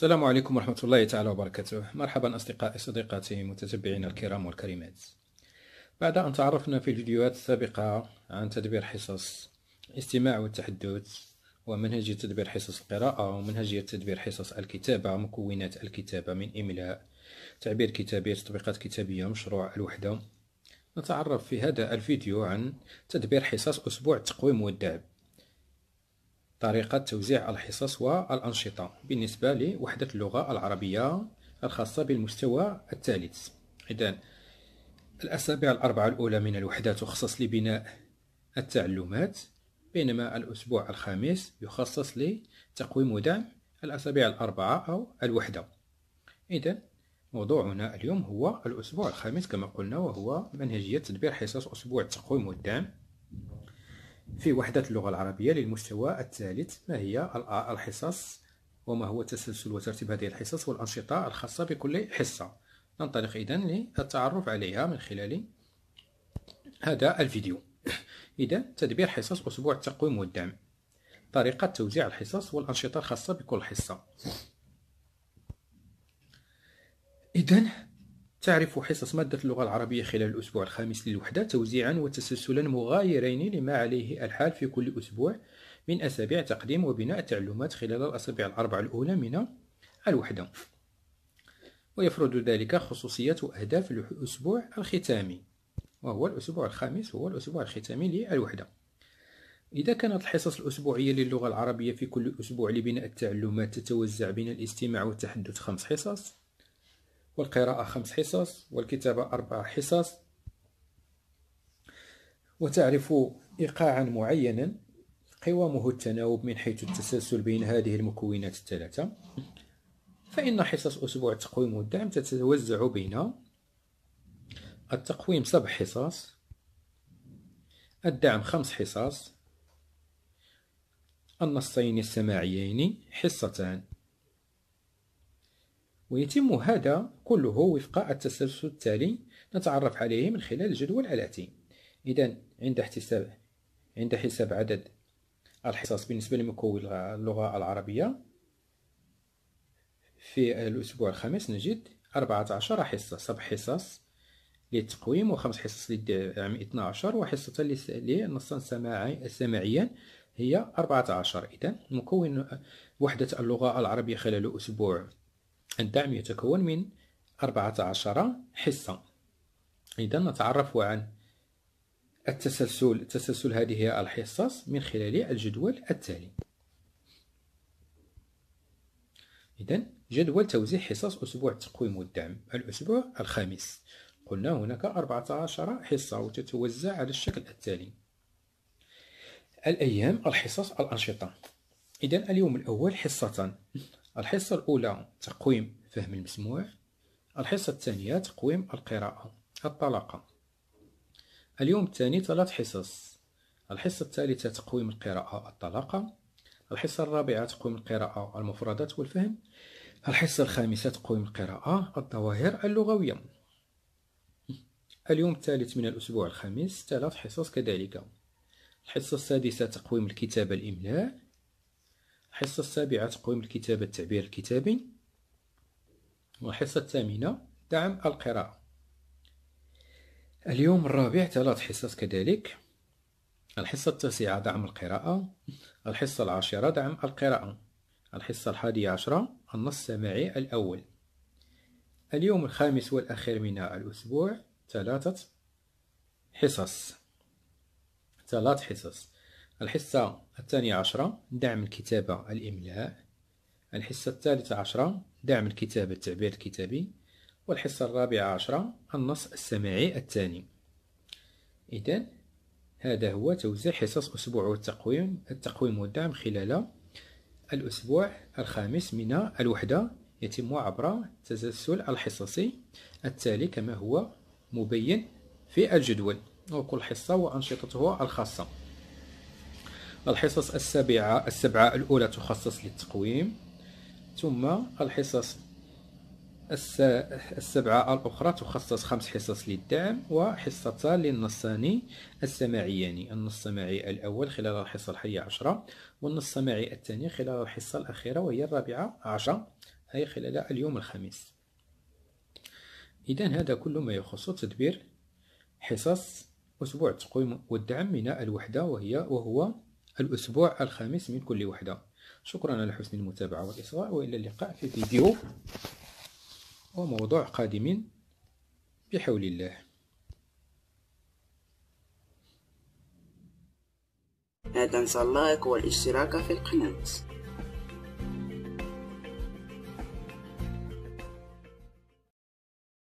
السلام عليكم ورحمة الله تعالى وبركاته مرحبا أصدقائي صديقاتي متتبعين الكرام والكريمات بعد أن تعرفنا في الفيديوهات السابقة عن تدبير حصص الاستماع والتحدث ومنهجية تدبير حصص القراءة ومنهجية تدبير حصص الكتابة مكونات الكتابة من إملاء تعبير كتابي تطبيقات كتابية مشروع الوحدة نتعرف في هذا الفيديو عن تدبير حصص أسبوع التقويم والدعب طريقة توزيع الحصص والأنشطة بالنسبة لوحدة اللغة العربية الخاصة بالمستوى الثالث إذن الأسابيع الأربعة الأولى من الوحدة تخصص لبناء التعلمات بينما الأسبوع الخامس يخصص لتقويم ودعم الأسابيع الأربعة أو الوحدة إذن موضوعنا اليوم هو الأسبوع الخامس كما قلنا وهو منهجية تدبير حصص أسبوع التقويم والدعم في وحدة اللغة العربية للمستوى الثالث ما هي الحصص وما هو تسلسل وترتيب هذه الحصص والأنشطة الخاصة بكل حصة ننطلق إذن للتعرف عليها من خلال هذا الفيديو إذا تدبير حصص أسبوع التقويم والدعم طريقة توزيع الحصص والأنشطة الخاصة بكل حصة إذا تعرف حصص مادة اللغة العربية خلال الأسبوع الخامس للوحدة توزيعا وتسلسلا مغايرين لما عليه الحال في كل أسبوع من أسابيع تقديم وبناء التعلمات خلال الأسابيع الأربع الأولى من الوحدة ويفرض ذلك خصوصيات وأهداف الأسبوع الختامي وهو الأسبوع الخامس هو الأسبوع الختامي للوحدة إذا كانت الحصص الأسبوعية للغة العربية في كل أسبوع لبناء التعلمات تتوزع بين الاستماع والتحدث خمس حصص والقراءة خمس حصص والكتابة أربع حصص وتعرف إيقاعا معينا قوامه التناوب من حيث التسلسل بين هذه المكونات الثلاثة فإن حصص أسبوع التقويم والدعم تتوزع بين التقويم سبع حصص الدعم خمس حصص النصين السماعيين حصتان ويتم هذا كله وفق التسلسل التالي نتعرف عليه من خلال الجدول الآتي إذا عند احتساب عند حساب عدد الحصص بالنسبة لمكون اللغة العربية في الأسبوع الخامس نجد 14 حصة سبع حصص للتقويم وخمس حصص للدعم 12 وحصة السماعي سماعيا هي 14 إذا مكون وحدة اللغة العربية خلال أسبوع الدعم يتكون من 14 حصة إذا نتعرف عن التسلسل تسلسل هذه الحصص من خلال الجدول التالي إذا جدول توزيع حصص أسبوع التقويم والدعم الأسبوع الخامس قلنا هناك 14 حصة وتتوزع على الشكل التالي الأيام الحصص الأنشطة إذا اليوم الأول حصة الحصة الأولى تقويم فهم المسموع الحصة الثانية تقويم القراءة الطلاقة اليوم الثاني ثلاث حصص الحصة الثالثة تقويم القراءة الطلاقة الحصة الرابعة تقويم القراءة المفردات والفهم الحصة الخامسة تقويم القراءة الظواهر اللغوية اليوم الثالث من الأسبوع الخامس ثلاث حصص كذلك الحصة السادسة تقويم الكتابة الإملاء الحصة السابعة تقويم الكتابة التعبير الكتابي والحصة الثامنة دعم القراءة اليوم الرابع ثلاث حصص كذلك الحصة التاسعة دعم القراءة الحصة العاشرة دعم القراءة الحصة الحادية عشرة النص السماعي الأول اليوم الخامس والأخير من الأسبوع ثلاثة حصص ثلاث حصص الحصة الثانية عشرة دعم الكتابة الإملاء الحصة الثالثة عشرة دعم الكتابة التعبير الكتابي والحصة الرابعة عشرة النص السماعي الثاني إذا هذا هو توزيع حصص أسبوع التقويم التقويم والدعم خلال الأسبوع الخامس من الوحدة يتم عبر تسلسل الحصصي التالي كما هو مبين في الجدول وكل حصة وأنشطتها الخاصة الحصص السبعة السبعة الأولى تخصص للتقويم ثم الحصص السبعة الأخرى تخصص خمس حصص للدعم وحصتان للنصان السماعيان النص السماعي الأول خلال الحصة الحية عشرة والنص السماعي الثاني خلال الحصة الأخيرة وهي الرابعة عشرة أي خلال اليوم الخميس إذا هذا كل ما يخص تدبير حصص أسبوع التقويم والدعم من الوحدة وهي وهو الأسبوع الخامس من كل وحدة شكرا على حسن المتابعة والإصغاء وإلى اللقاء في فيديو وموضوع قادم بحول الله لا تنسى اللايك والاشتراك في القناة